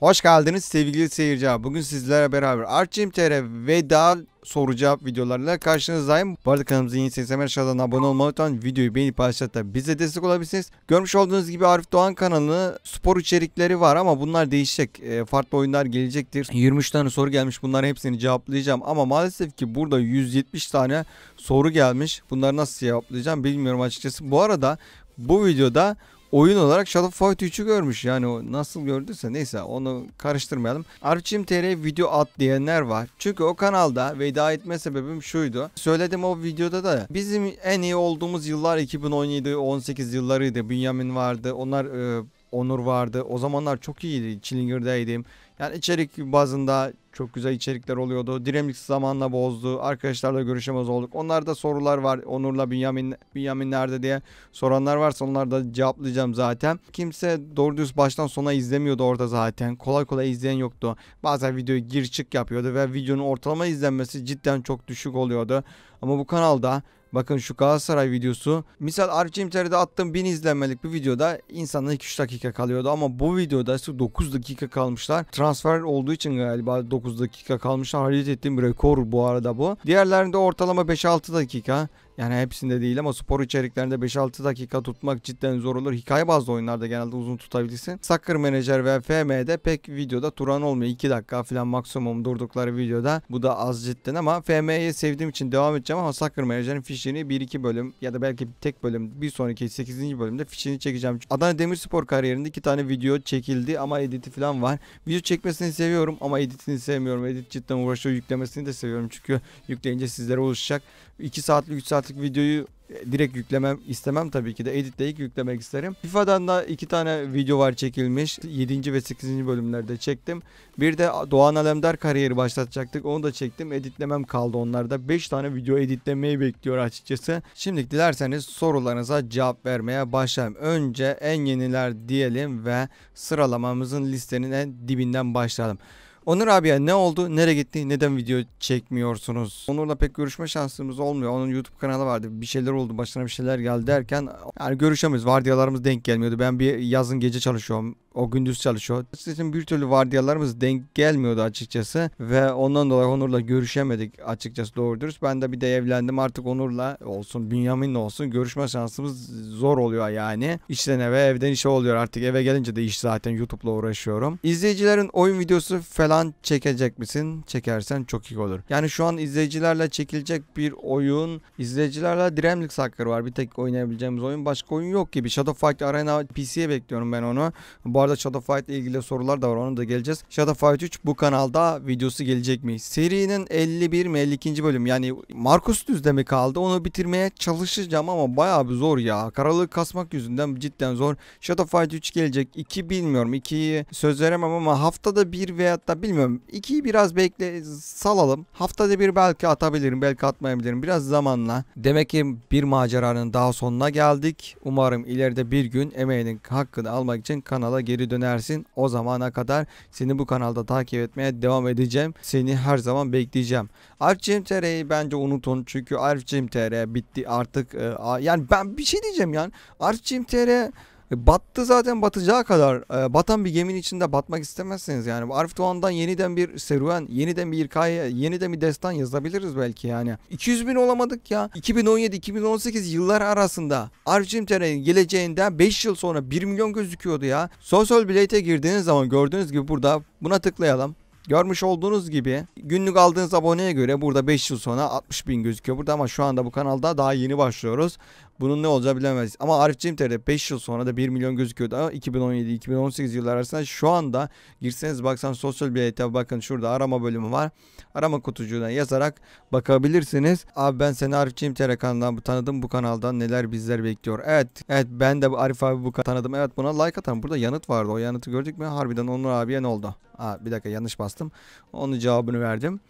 Hoş geldiniz sevgili seyirciler. Bugün sizlerle beraber Arçim.tr veda soru cevap videolarıyla karşınızdayım. Bu arada kanalımıza yeni sesleme aşağıdan abone olmayı unutmayın. videoyu beğenip paylaşarak da bize destek olabilirsiniz. Görmüş olduğunuz gibi Arif Doğan kanalı spor içerikleri var ama bunlar değişecek. E, farklı oyunlar gelecektir. 23 tane soru gelmiş bunların hepsini cevaplayacağım ama maalesef ki burada 170 tane soru gelmiş. Bunları nasıl cevaplayacağım bilmiyorum açıkçası. Bu arada bu videoda oyun olarak Shadow Fight 3'ü görmüş. Yani o nasıl gördüyse neyse onu karıştırmayalım. Arpçim TR video at diyenler var. Çünkü o kanalda veda etme sebebim şuydu. Söyledim o videoda da bizim en iyi olduğumuz yıllar 2017-18 yıllarıydı. Bünyamin vardı. Onlar e, Onur vardı. O zamanlar çok iyiydi. Chillinger'daydım. Yani içerik bazında çok güzel içerikler oluyordu. Diremix zamanla bozdu. Arkadaşlarla görüşemez olduk. Onlarda sorular var. Onur'la Bünyamin, Bünyamin nerede diye soranlar varsa onları da cevaplayacağım zaten. Kimse doğru düz baştan sona izlemiyordu orada zaten. Kolay kolay izleyen yoktu. Bazen videoyu gir çık yapıyordu ve videonun ortalama izlenmesi cidden çok düşük oluyordu. Ama bu kanalda Bakın şu Galatasaray videosu. Misal Arçimter'de attığım 1000 izlenmelik bir videoda insanlar 2-3 dakika kalıyordu ama bu videoda işte 9 dakika kalmışlar. Transfer olduğu için galiba 9 dakika kalmışlar. Hareket ettiğim rekor bu arada bu. Diğerlerinde ortalama 5-6 dakika. Yani hepsinde değil ama spor içeriklerinde 5-6 dakika tutmak cidden zor olur. Hikaye bazlı oyunlarda genelde uzun tutabilirsin. Soccer Manager ve FM'de pek videoda turan olmuyor. 2 dakika falan maksimum durdukları videoda. Bu da az cidden ama FM'yi sevdiğim için devam edeceğim ama Soccer Manager'in fişini 1-2 bölüm ya da belki tek bölüm bir sonraki 8. bölümde fişini çekeceğim. Adana Demirspor kariyerinde 2 tane video çekildi ama editi falan var. Video çekmesini seviyorum ama editini sevmiyorum. Edit cidden uğraşıyor. Yüklemesini de seviyorum çünkü yükleyince sizlere ulaşacak. 2 saatlik 3 saat artık videoyu e, direkt yüklemem istemem tabii ki de editleyip yüklemek isterim. FIFA'dan da iki tane video var çekilmiş. 7. ve 8. bölümlerde çektim. Bir de Doğan Alemdar kariyeri başlatacaktık. Onu da çektim. Editlemem kaldı onlarda. 5 tane video editlemeyi bekliyor açıkçası. Şimdi dilerseniz sorularınıza cevap vermeye başlayalım. Önce en yeniler diyelim ve sıralamamızın listenin en dibinden başlayalım. Onur abi ya ne oldu? Nereye gitti? Neden video çekmiyorsunuz? Onur'la pek görüşme şansımız olmuyor. Onun YouTube kanalı vardı. Bir şeyler oldu. Başına bir şeyler geldi derken yani görüşemiyoruz. Vardiyalarımız denk gelmiyordu. Ben bir yazın gece çalışıyorum. O gündüz çalışıyor. Sizin bir türlü vardiyalarımız denk gelmiyordu açıkçası. Ve ondan dolayı Onur'la görüşemedik açıkçası doğru dürüst. Ben de bir de evlendim artık Onur'la olsun Bünyamin'le olsun görüşme şansımız zor oluyor yani. İşten eve evden işe oluyor artık. Eve gelince de iş zaten YouTube'la uğraşıyorum. İzleyicilerin oyun videosu falan Bundan çekecek misin? Çekersen çok iyi olur. Yani şu an izleyicilerle çekilecek bir oyun. İzleyicilerle Dremlik Soccer var. Bir tek oynayabileceğimiz oyun. Başka oyun yok gibi. Shadow Fight Arena PC'ye bekliyorum ben onu. Bu arada Shadow Fight ile ilgili sorular da var. Onu da geleceğiz. Shadow Fight 3 bu kanalda videosu gelecek mi? Serinin 51 mi 52. bölüm. Yani Markus Düz'de mi kaldı? Onu bitirmeye çalışacağım ama bayağı bir zor ya. Karalığı kasmak yüzünden cidden zor. Shadow Fight 3 gelecek. 2 bilmiyorum. 2'yi söz veremem ama haftada bir veyahut da bir bilmiyorum. 2'yi biraz bekle salalım. Haftada bir belki atabilirim belki atmayabilirim biraz zamanla. Demek ki bir maceranın daha sonuna geldik. Umarım ileride bir gün emeğinin hakkını almak için kanala geri dönersin. O zamana kadar seni bu kanalda takip etmeye devam edeceğim. Seni her zaman bekleyeceğim. Arifcim.tr'yi bence unutun çünkü Arifcim.tr bitti artık. Ee, yani ben bir şey diyeceğim yani. Arifcim.tr e, battı zaten batacağı kadar e, batan bir geminin içinde batmak istemezsiniz yani. Arif Doğan'dan yeniden bir serüven, yeniden bir hikaye, yeniden bir destan yazabiliriz belki yani. 200 bin olamadık ya. 2017-2018 yıllar arasında Arif Cimter'in geleceğinden 5 yıl sonra 1 milyon gözüküyordu ya. Social Blade'e girdiğiniz zaman gördüğünüz gibi burada buna tıklayalım. Görmüş olduğunuz gibi günlük aldığınız aboneye göre burada 5 yıl sonra 60 bin gözüküyor burada ama şu anda bu kanalda daha yeni başlıyoruz. Bunun ne olacağı bilemez. Ama Arif Cemter'de 5 yıl sonra da 1 milyon gözüküyordu. Ama 2017-2018 yıllar arasında şu anda girseniz baksan sosyal bilete bakın şurada arama bölümü var. Arama kutucuğuna yazarak bakabilirsiniz. Abi ben seni Arif Cemter kanalından tanıdım. Bu kanaldan neler bizler bekliyor. Evet. Evet ben de Arif abi bu tanıdım. Evet buna like atalım. Burada yanıt vardı. O yanıtı gördük mü? Harbiden Onur abiye ne oldu? Aa, bir dakika yanlış bastım. Onun cevabını verdim.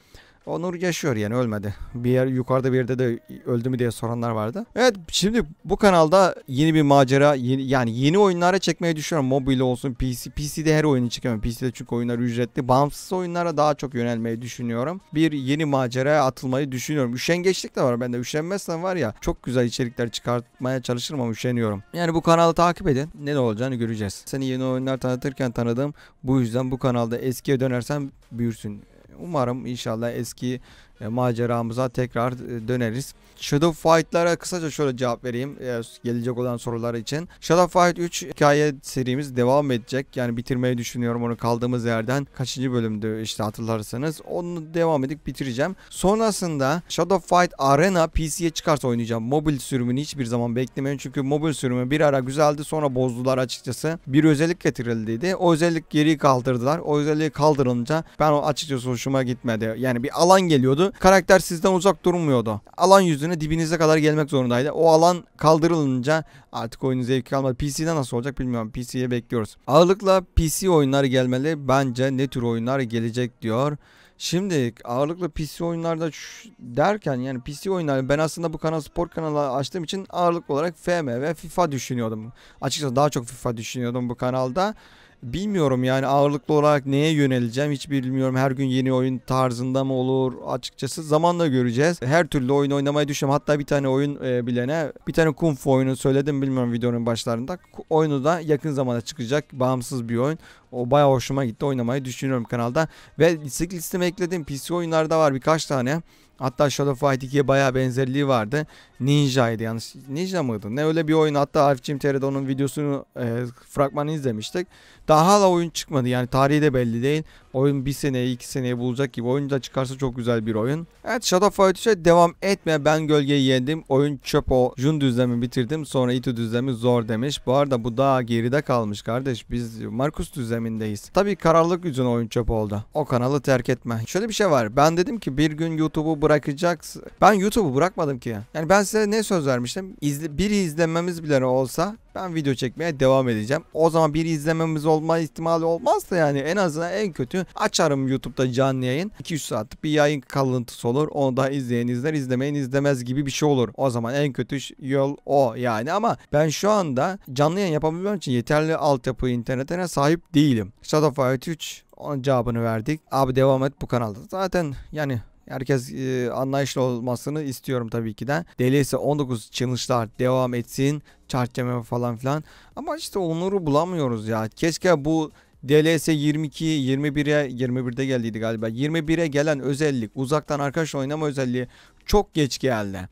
Onur yaşıyor yani ölmedi. Bir yer yukarıda bir yerde de öldü mü diye soranlar vardı. Evet şimdi bu kanalda yeni bir macera yeni, yani yeni oyunlara çekmeye düşünüyorum. Mobile olsun PC. PC'de her oyunu çekemem. PC'de çünkü oyunlar ücretli. Bağımsız oyunlara daha çok yönelmeyi düşünüyorum. Bir yeni maceraya atılmayı düşünüyorum. Üşengeçlik de var bende. üşenmezsen var ya çok güzel içerikler çıkartmaya çalışırım ama üşeniyorum. Yani bu kanalı takip edin. Ne de olacağını göreceğiz. Seni yeni oyunlar tanıtırken tanıdım. Bu yüzden bu kanalda eskiye dönersen büyürsün. Umarım inşallah eski e, maceramıza tekrar e, döneriz. Shadow Fight'lara kısaca şöyle cevap vereyim e, gelecek olan sorular için. Shadow Fight 3 hikaye serimiz devam edecek. Yani bitirmeyi düşünüyorum onu kaldığımız yerden. Kaçıncı bölümdü işte hatırlarsanız. Onu devam edip bitireceğim. Sonrasında Shadow Fight Arena PC'ye çıkarsa oynayacağım. Mobil sürümünü hiçbir zaman beklemeyin. Çünkü mobil sürümü bir ara güzeldi sonra bozdular açıkçası. Bir özellik getirildiydi. O özellik geri kaldırdılar. O özelliği kaldırılınca ben o açıkçası hoşuma gitmedi. Yani bir alan geliyordu Karakter sizden uzak durmuyordu. Alan yüzüne dibinize kadar gelmek zorundaydı. O alan kaldırılınca artık oyunun zevki kalmadı. PC'de nasıl olacak bilmiyorum. PC'ye bekliyoruz. Ağırlıkla PC oyunları gelmeli. Bence ne tür oyunlar gelecek diyor. Şimdi ağırlıklı PC oyunlarda derken yani PC oyunlar ben aslında bu kanal spor kanalı açtığım için ağırlıklı olarak FM ve FIFA düşünüyordum. Açıkçası daha çok FIFA düşünüyordum bu kanalda bilmiyorum yani ağırlıklı olarak neye yöneleceğim hiç bilmiyorum. Her gün yeni oyun tarzında mı olur açıkçası zamanla göreceğiz. Her türlü oyun oynamayı düşünüyorum. Hatta bir tane oyun e, bilene bir tane kung fu oyunu söyledim bilmiyorum videonun başlarında. Oyunu da yakın zamanda çıkacak bağımsız bir oyun. O baya hoşuma gitti oynamayı düşünüyorum kanalda. Ve istek listeme ekledim. PC oyunlarda var birkaç tane. Hatta Shadow Fight 2'ye bayağı benzerliği vardı. Ninja'ydı yanlış. Ninja mıydı? Ne öyle bir oyun. Hatta Arif Cimter'de onun videosunu e, fragmanı izlemiştik. Daha hala oyun çıkmadı. Yani tarihi de belli değil oyun bir seneye iki seneye bulacak gibi oyun da çıkarsa çok güzel bir oyun. Evet Shadow of Fight'e devam etme ben gölgeyi yendim. Oyun çöp o. Jun düzlemi bitirdim sonra Itu düzlemi zor demiş. Bu arada bu daha geride kalmış kardeş. Biz Markus düzlemindeyiz. Tabi kararlılık yüzüne oyun çöp oldu. O kanalı terk etme. Şöyle bir şey var. Ben dedim ki bir gün YouTube'u bırakacaksın. Ben YouTube'u bırakmadım ki. Yani ben size ne söz vermiştim? İzle, bir izlememiz bile olsa ben video çekmeye devam edeceğim. O zaman bir izlememiz olma ihtimali olmazsa yani en azından en kötü açarım YouTube'da canlı yayın. 2-3 saatlik bir yayın kalıntısı olur. Onu da izleyen izler izlemeyen izlemez gibi bir şey olur. O zaman en kötü yol o yani ama ben şu anda canlı yayın yapabilmem için yeterli altyapı internetine sahip değilim. Shadow Fight 3 onun cevabını verdik. Abi devam et bu kanalda. Zaten yani Herkes e, anlayışlı olmasını istiyorum tabii ki de. Deliyse 19 challenge'lar devam etsin. Çarçeme falan filan. Ama işte onları bulamıyoruz ya. Keşke bu DLS 22, 21'e 21'de geldiydi galiba. 21'e gelen özellik uzaktan arkadaş oynama özelliği çok geç geldi.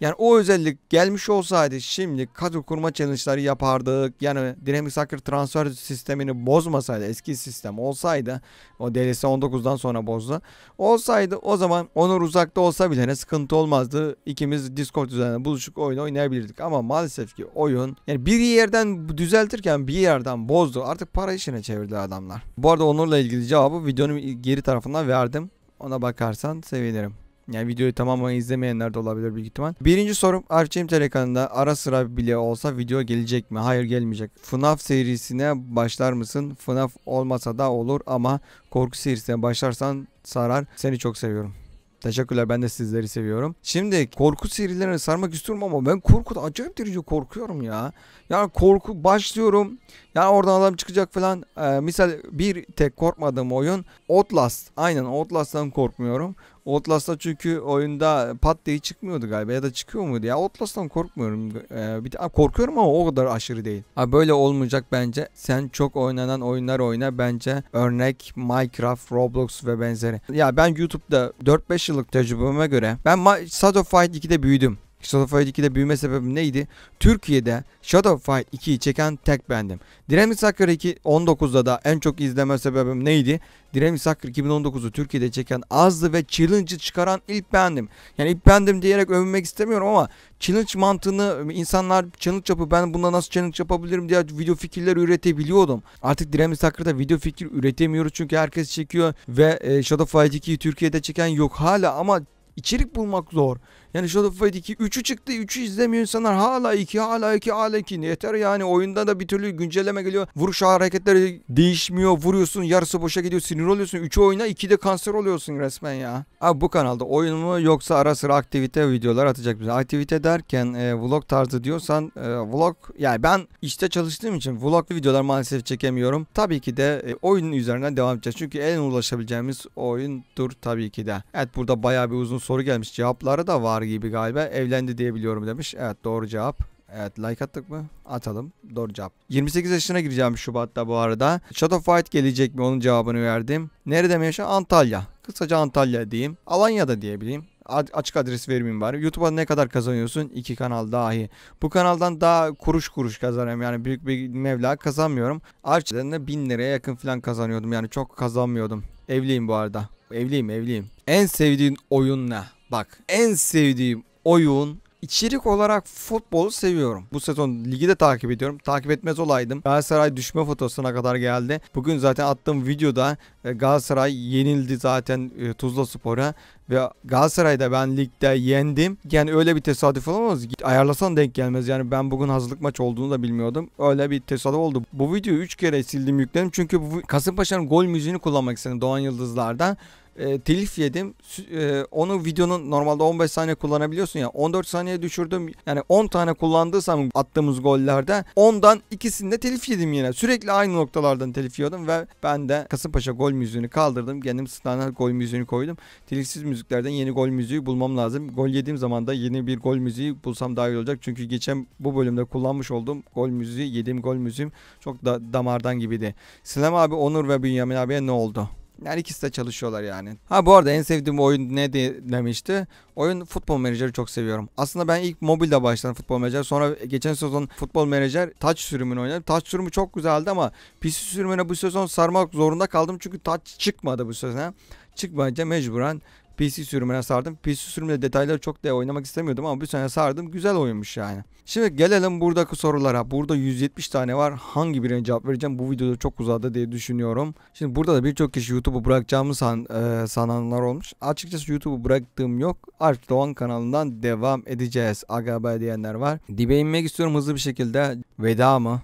Yani o özellik gelmiş olsaydı şimdi kadro kurma challenge'ları yapardık. Yani Dynamic Soccer transfer sistemini bozmasaydı eski sistem olsaydı o DLC 19'dan sonra bozdu. Olsaydı o zaman Onur uzakta olsa bile ne sıkıntı olmazdı. İkimiz Discord üzerinden buluşup oyun oynayabilirdik. Ama maalesef ki oyun yani bir yerden düzeltirken bir yerden bozdu. Artık para işine çevirdi adamlar. Bu arada Onur'la ilgili cevabı videonun geri tarafından verdim. Ona bakarsan sevinirim. Yani videoyu tamamen izlemeyenler de olabilir büyük ihtimal. Birinci sorum Arçelim Telekan'da ara sıra bile olsa video gelecek mi? Hayır gelmeyecek. FNAF serisine başlar mısın? FNAF olmasa da olur ama korku serisine başlarsan sarar. Seni çok seviyorum. Teşekkürler ben de sizleri seviyorum. Şimdi korku serilerini sarmak istiyorum ama ben korkuda acayip derece korkuyorum ya. Yani korku başlıyorum. Yani oradan adam çıkacak falan. Ee, misal bir tek korkmadığım oyun Outlast. Aynen Outlast'tan korkmuyorum. Outlast'ta çünkü oyunda pat diye çıkmıyordu galiba ya da çıkıyor muydu ya Outlast'tan korkmuyorum ee, bir korkuyorum ama o kadar aşırı değil. Abi böyle olmayacak bence sen çok oynanan oyunlar oyna bence örnek Minecraft, Roblox ve benzeri. Ya ben YouTube'da 4-5 yıllık tecrübeme göre ben Shadow Fight 2'de büyüdüm. Shadow Fight 2'de büyüme sebebim neydi? Türkiye'de Shadow Fight 2'yi çeken tek bendim. Dynamic Sucker 2 19'da da en çok izleme sebebim neydi? Dynamic Sucker 2019'u Türkiye'de çeken azdı ve challenge'ı çıkaran ilk bendim. Yani ilk bendim diyerek övünmek istemiyorum ama challenge mantığını insanlar challenge yapıp ben bunda nasıl challenge yapabilirim diye video fikirler üretebiliyordum. Artık Dynamic Sucker'da video fikir üretemiyoruz çünkü herkes çekiyor ve e, Shadow Fight 2'yi Türkiye'de çeken yok hala ama içerik bulmak zor. Yani Shadow of Fight 2 3'ü çıktı 3'ü izlemiyor insanlar hala 2 hala 2 hala 2 yeter yani oyunda da bir türlü güncelleme geliyor vuruş hareketleri değişmiyor vuruyorsun yarısı boşa gidiyor sinir oluyorsun 3'ü oyna 2'de kanser oluyorsun resmen ya. Abi bu kanalda oyun mu yoksa ara sıra aktivite videolar atacak bize. Aktivite derken e, vlog tarzı diyorsan e, vlog yani ben işte çalıştığım için vloglu videolar maalesef çekemiyorum. Tabii ki de e, oyunun üzerinden devam edeceğiz. Çünkü en ulaşabileceğimiz oyundur tabii ki de. Evet burada bayağı bir uzun soru gelmiş. Cevapları da var bahar gibi galiba evlendi diye biliyorum demiş. Evet doğru cevap. Evet like attık mı? Atalım. Doğru cevap. 28 yaşına gireceğim Şubat'ta bu arada. Shadow Fight gelecek mi? Onun cevabını verdim. Nerede mi yaşa? Antalya. Kısaca Antalya diyeyim. Alanya'da diyebileyim. A açık adres vermeyeyim bari. YouTube'a ne kadar kazanıyorsun? İki kanal dahi. Bu kanaldan daha kuruş kuruş kazanıyorum. Yani büyük bir mevla kazanmıyorum. Ayrıca de 1000 liraya yakın falan kazanıyordum. Yani çok kazanmıyordum. Evliyim bu arada. Evliyim evliyim. En sevdiğin oyun ne? Bak en sevdiğim oyun içerik olarak futbolu seviyorum. Bu sezon ligi de takip ediyorum. Takip etmez olaydım. Galatasaray düşme fotosuna kadar geldi. Bugün zaten attığım videoda e, Galatasaray yenildi zaten e, Tuzla Spor'a. Ve Galatasaray'da ben ligde yendim. Yani öyle bir tesadüf olamaz. Ayarlasan denk gelmez. Yani ben bugün hazırlık maç olduğunu da bilmiyordum. Öyle bir tesadüf oldu. Bu videoyu 3 kere sildim yükledim. Çünkü bu Kasımpaşa'nın gol müziğini kullanmak istedim Doğan Yıldızlar'dan e, telif yedim. E, onu videonun normalde 15 saniye kullanabiliyorsun ya. 14 saniye düşürdüm. Yani 10 tane kullandıysam attığımız gollerde 10'dan ikisinde telif yedim yine. Sürekli aynı noktalardan telif yiyordum ve ben de Kasımpaşa gol müziğini kaldırdım. Kendim standart gol müziğini koydum. Telifsiz müziklerden yeni gol müziği bulmam lazım. Gol yediğim zaman da yeni bir gol müziği bulsam daha iyi olacak. Çünkü geçen bu bölümde kullanmış olduğum gol müziği, yediğim gol müziğim çok da damardan gibiydi. Sinem abi Onur ve Bünyamin abiye ne oldu? Yani ikisi de çalışıyorlar yani. Ha bu arada en sevdiğim oyun ne de, demişti? Oyun Futbol Menajer'i çok seviyorum. Aslında ben ilk mobilde başladım Futbol Manager. Sonra geçen sezon Futbol Manager touch sürümünü oynadım. Touch sürümü çok güzeldi ama PC sürümüne bu sezon sarmak zorunda kaldım. Çünkü touch çıkmadı bu sezon. Çıkmayınca mecburen PC sürümüne sardım. PC sürümüne detayları çok da oynamak istemiyordum ama bir sene sardım. Güzel oyunmuş yani. Şimdi gelelim buradaki sorulara. Burada 170 tane var. Hangi birine cevap vereceğim? Bu videoda çok uzadı diye düşünüyorum. Şimdi burada da birçok kişi YouTube'u bırakacağımı san, e, sananlar olmuş. Açıkçası YouTube'u bıraktığım yok. Arif Doğan kanalından devam edeceğiz. Aga diyenler var. Dibe inmek istiyorum hızlı bir şekilde. Veda mı?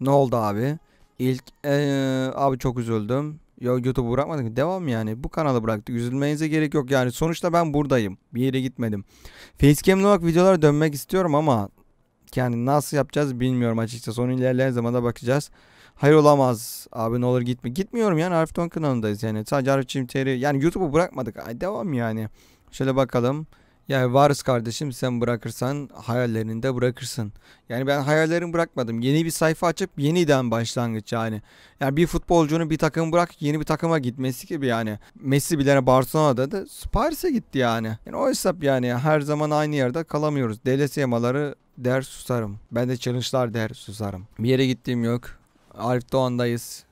Ne oldu abi? İlk ee, abi çok üzüldüm. Ya YouTube'u bırakmadık. Devam yani. Bu kanalı bıraktık. Üzülmenize gerek yok. Yani sonuçta ben buradayım. Bir yere gitmedim. Facecam'le bak videolara dönmek istiyorum ama yani nasıl yapacağız bilmiyorum açıkçası. Onu ilerleyen zamanda bakacağız. Hayır olamaz. Abi ne olur gitme. Gitmiyorum yani Arif Ton kanalındayız yani. Sadece Arif Çimteri. Yani YouTube'u bırakmadık. Ay, devam yani. Şöyle bakalım. Yani varız kardeşim sen bırakırsan hayallerini de bırakırsın. Yani ben hayallerimi bırakmadım. Yeni bir sayfa açıp yeniden başlangıç yani. Yani bir futbolcunu bir takım bırak yeni bir takıma gitmesi gibi yani. Messi bilene Barcelona'da da Paris'e gitti yani. yani. O hesap yani her zaman aynı yerde kalamıyoruz. DLS yamaları der susarım. Ben de challenge'lar der susarım. Bir yere gittiğim yok. Arif Doğan'dayız.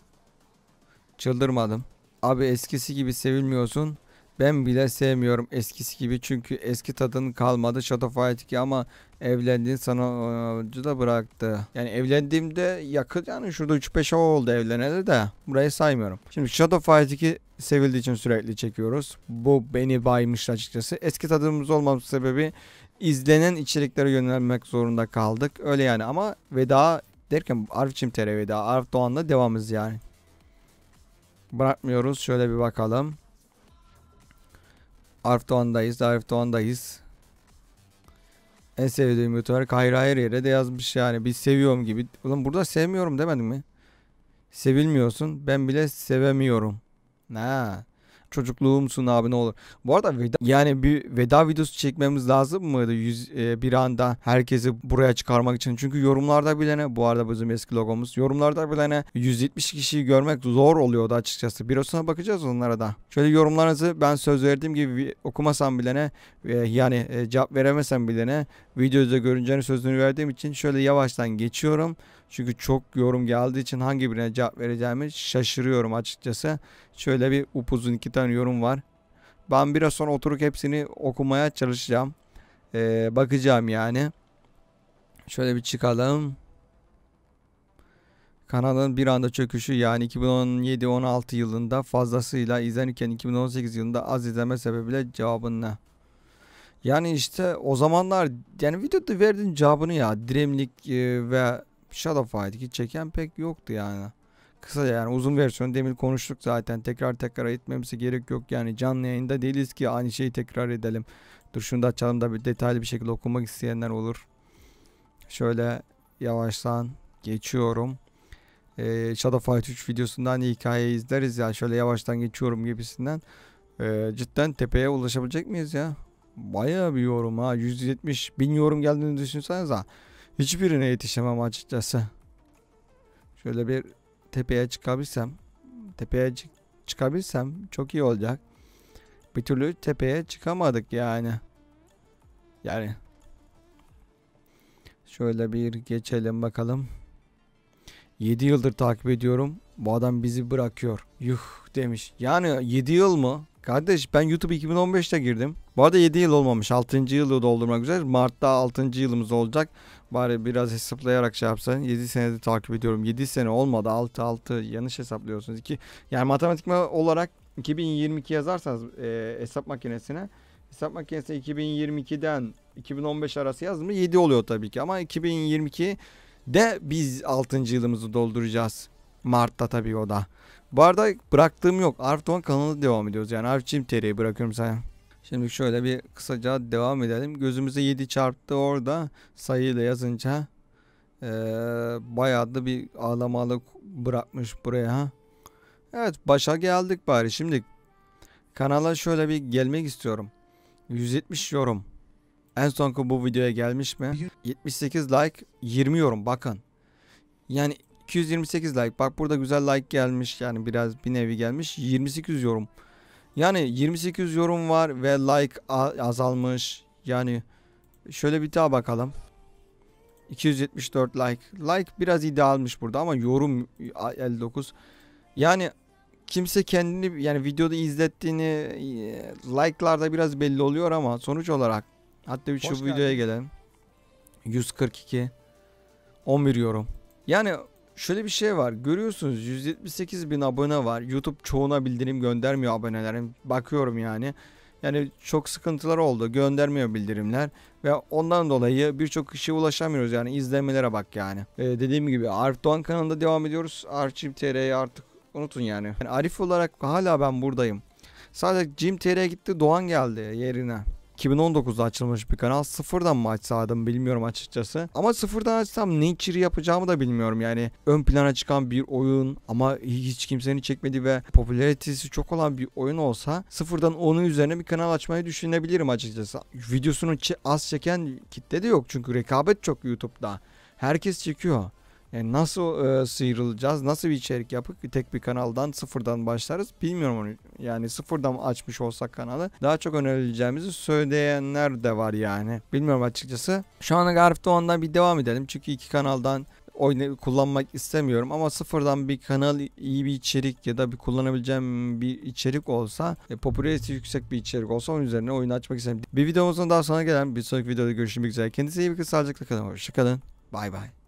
Çıldırmadım. Abi eskisi gibi sevilmiyorsun. Ben bile sevmiyorum eskisi gibi çünkü eski tadın kalmadı Shadow Fight 2 ama evlendiğin sana sanatçı e, da bıraktı. Yani evlendiğimde yakın yani şurada 3-5 oldu evleneli de burayı saymıyorum. Şimdi Shadow Fight 2 sevildiği için sürekli çekiyoruz. Bu beni baymış açıkçası. Eski tadımız olmaması sebebi izlenen içeriklere yönelmek zorunda kaldık. Öyle yani ama veda derken Arifçim TR veda. Arif Doğan'la devamız yani. Bırakmıyoruz. Şöyle bir bakalım. Arif Doğan'dayız. Arif Doğan'dayız. En sevdiğim youtuber Kayra her yere de yazmış yani. Biz seviyorum gibi. Ulan burada sevmiyorum demedim mi? Sevilmiyorsun. Ben bile sevemiyorum. Ne? çocukluğumsun abi ne olur. Bu arada veda, yani bir veda videosu çekmemiz lazım mıydı yüz, e, bir anda herkesi buraya çıkarmak için? Çünkü yorumlarda bilene bu arada bizim eski logomuz. Yorumlarda bilene 170 kişiyi görmek zor oluyordu açıkçası. Birosuna bakacağız onlara da. Şöyle yorumlarınızı ben söz verdiğim gibi okumasam bilene e, yani e, cevap veremesem bilene videoda görüneceğini sözünü verdiğim için şöyle yavaştan geçiyorum. Çünkü çok yorum geldiği için hangi birine cevap vereceğimi şaşırıyorum açıkçası. Şöyle bir upuzun iki tane yorum var. Ben biraz sonra oturup hepsini okumaya çalışacağım. Ee, bakacağım yani. Şöyle bir çıkalım. Kanalın bir anda çöküşü yani 2017-16 yılında fazlasıyla izlenirken 2018 yılında az izleme sebebiyle cevabın ne? Yani işte o zamanlar yani videoda verdiğin cevabını ya diremlik e, ve Shadow Fight'ı çeken pek yoktu yani. Kısa yani uzun versiyon demin konuştuk zaten. Tekrar tekrar etmemize gerek yok yani. Canlı yayında değiliz ki aynı şeyi tekrar edelim. Dur şunu da açalım da bir detaylı bir şekilde okumak isteyenler olur. Şöyle yavaştan geçiyorum. Ee, Shadow Fight 3 videosundan hikayeyi izleriz ya. Şöyle yavaştan geçiyorum gibisinden. Ee, cidden tepeye ulaşabilecek miyiz ya? Bayağı bir yorum ha. 170 bin yorum geldiğini düşünseniz ha. Hiçbirine yetişemem açıkçası. Şöyle bir tepeye çıkabilsem. Tepeye çık çıkabilsem çok iyi olacak. Bir türlü tepeye çıkamadık yani. Yani. Şöyle bir geçelim bakalım. 7 yıldır takip ediyorum. Bu adam bizi bırakıyor. Yuh demiş. Yani 7 yıl mı? Kardeş ben YouTube 2015'te girdim. Bu arada 7 yıl olmamış. 6. yılı doldurmak üzere. Mart'ta 6. yılımız olacak. Bari biraz hesaplayarak şey yapsan. 7 senede takip ediyorum. 7 sene olmadı. 6 6 yanlış hesaplıyorsunuz. 2 yani matematik olarak 2022 yazarsanız e, hesap makinesine hesap makinesi 2022'den 2015 arası yazdığımda 7 oluyor tabii ki ama 2022 de biz 6. yılımızı dolduracağız. Mart'ta tabii o da. Bu arada bıraktığım yok. Arton kanalı devam ediyoruz. Yani Arif'ciğim TR'yi bırakıyorum sana. Şimdi şöyle bir kısaca devam edelim. Gözümüze 7 çarptı orada sayıyla yazınca ee, bayağı da bir ağlamalık bırakmış buraya. Evet başa geldik bari. Şimdi kanala şöyle bir gelmek istiyorum. 170 yorum. En sonki bu videoya gelmiş mi? 78 like 20 yorum bakın. Yani 228 like. Bak burada güzel like gelmiş. Yani biraz bir nevi gelmiş. 28 yorum. Yani 28 yorum var ve like azalmış. Yani şöyle bir daha bakalım. 274 like. Like biraz almış burada ama yorum 59. Yani kimse kendini yani videoda izlettiğini e, like'larda biraz belli oluyor ama sonuç olarak hatta bir şu videoya geldin. gelelim. 142 11 yorum. Yani Şöyle bir şey var. Görüyorsunuz 178 bin abone var. YouTube çoğuna bildirim göndermiyor abonelerin. Bakıyorum yani. Yani çok sıkıntılar oldu. Göndermiyor bildirimler. Ve ondan dolayı birçok kişiye ulaşamıyoruz. Yani izlemelere bak yani. Ee, dediğim gibi Arif Doğan kanalında devam ediyoruz. Arşiv TR'yi artık unutun yani. yani. Arif olarak hala ben buradayım. Sadece Jim TR'ye gitti Doğan geldi yerine. 2019'da açılmış bir kanal. Sıfırdan mı açsaydım bilmiyorum açıkçası. Ama sıfırdan açsam ne içeri yapacağımı da bilmiyorum. Yani ön plana çıkan bir oyun ama hiç kimsenin çekmediği ve popülaritesi çok olan bir oyun olsa sıfırdan onun üzerine bir kanal açmayı düşünebilirim açıkçası. Videosunu az çeken kitle de yok çünkü rekabet çok YouTube'da. Herkes çekiyor. Yani e, nasıl e, sıyrılacağız? Nasıl bir içerik yapıp tek bir kanaldan sıfırdan başlarız? Bilmiyorum onu. Yani sıfırdan açmış olsak kanalı daha çok önerileceğimizi söyleyenler de var yani. Bilmiyorum açıkçası. Şu ana Garif Doğan'dan bir devam edelim. Çünkü iki kanaldan oyna kullanmak istemiyorum ama sıfırdan bir kanal iyi bir içerik ya da bir kullanabileceğim bir içerik olsa e, popülaritesi yüksek bir içerik olsa onun üzerine oyun açmak isterim. Bir videomuzun daha sonra gelen bir sonraki videoda görüşmek üzere. Kendinize iyi bir kısa Sağlıcakla kalın. Hoşçakalın. Bay bay.